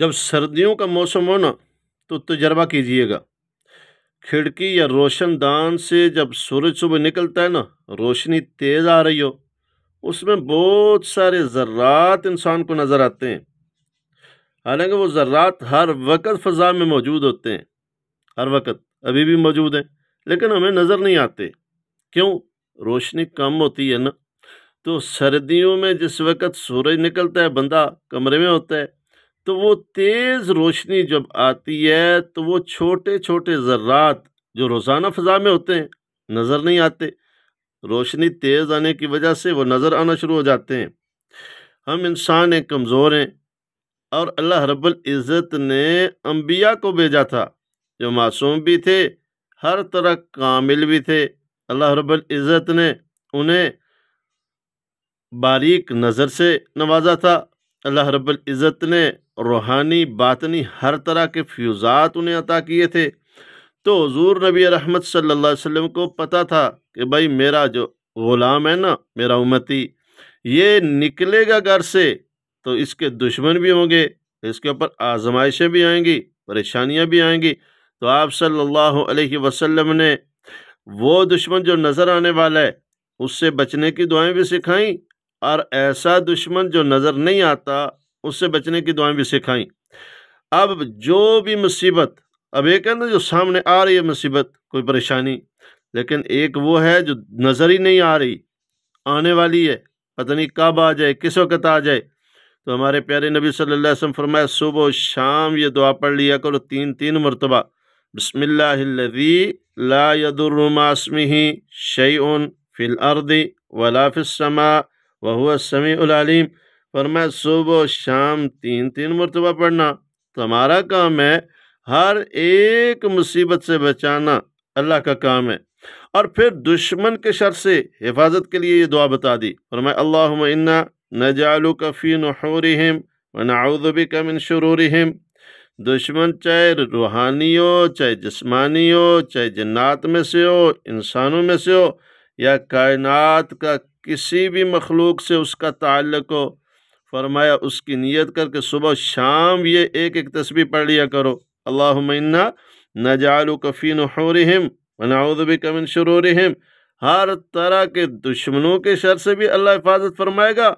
جب سردیوں کا موسم ہو نا تو تجربہ کیجیے گا کھڑکی یا روشن دان سے جب سورج صبح نکلتا ہے نا روشنی تیز آ رہی ہو اس میں بہت سارے ذرات انسان کو نظر آتے ہیں حالانکہ وہ ذرات ہر وقت فضا میں موجود ہوتے ہیں ہر وقت ابھی بھی موجود ہیں لیکن ہمیں نظر نہیں آتے کیوں روشنی کم ہوتی ہے نا تو سردیوں میں جس وقت سورج نکلتا ہے بندہ کمرے میں ہوتا ہے تو وہ تیز روشنی جب آتی ہے تو وہ چھوٹے چھوٹے ذرات جو روزانہ فضا میں ہوتے ہیں نظر نہیں آتے روشنی تیز آنے کی وجہ سے وہ نظر آنا شروع ہو جاتے ہیں ہم انسان ہیں کمزور ہیں اور اللہ رب العزت نے انبیاء کو بھیجا تھا جو معصوم بھی تھے ہر طرح کامل بھی تھے اللہ رب العزت نے انہیں باریک نظر سے نوازا تھا اللہ رب العزت نے روحانی باطنی ہر طرح کے فیوزات انہیں عطا کیے تھے تو حضور نبی رحمت صلی اللہ علیہ وسلم کو پتہ تھا کہ بھائی میرا جو غلام ہے نا میرا امتی یہ نکلے گا گھر سے تو اس کے دشمن بھی ہوں گے اس کے اوپر آزمائشیں بھی آئیں گی پریشانیاں بھی آئیں گی تو آپ صلی اللہ علیہ وسلم نے وہ دشمن جو نظر آنے والا ہے اس سے بچنے کی دعائیں بھی سکھائیں اور ایسا دشمن جو نظر نہیں آتا اس سے بچنے کی دعائیں بھی سکھائیں اب جو بھی مصیبت اب ایک ہے نا جو سامنے آ رہی ہے مصیبت کوئی پریشانی لیکن ایک وہ ہے جو نظر ہی نہیں آ رہی آنے والی ہے پتہ نہیں کب آ جائے کس وقت آ جائے تو ہمارے پیارے نبی صلی اللہ علیہ وسلم فرمائے صبح و شام یہ دعا پڑھ لیا کرو تین تین مرتبہ بسم اللہ لا ما اسمہ ہی فی الارض ولا فی السماء بہوسمی سمیع العلیم میں صبح و شام تین تین مرتبہ پڑھنا تمہارا کام ہے ہر ایک مصیبت سے بچانا اللہ کا کام ہے اور پھر دشمن کے شر سے حفاظت کے لیے یہ دعا بتا دی اور اللہم اللہ منہ نہ نحورہم ونعوذ بک من شرورہم دشمن چاہے روحانی ہو چاہے جسمانی ہو چاہے جنات میں سے ہو انسانوں میں سے ہو یا کائنات کا کسی بھی مخلوق سے اس کا تعلق ہو فرمایا اس کی نیت کر کے صبح شام یہ ایک ایک تسبیح پڑھ لیا کرو اللہ منہ نجال بک من شرورہم ہر طرح کے دشمنوں کے شر سے بھی اللہ حفاظت فرمائے گا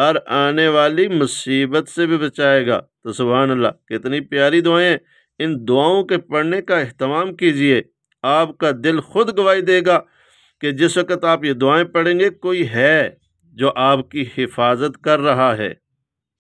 ہر آنے والی مصیبت سے بھی بچائے گا تو سبحان اللہ کتنی پیاری دعائیں ان دعاؤں کے پڑھنے کا اہتمام کیجیے آپ کا دل خود گواہی دے گا کہ جس وقت آپ یہ دعائیں پڑھیں گے کوئی ہے جو آپ کی حفاظت کر رہا ہے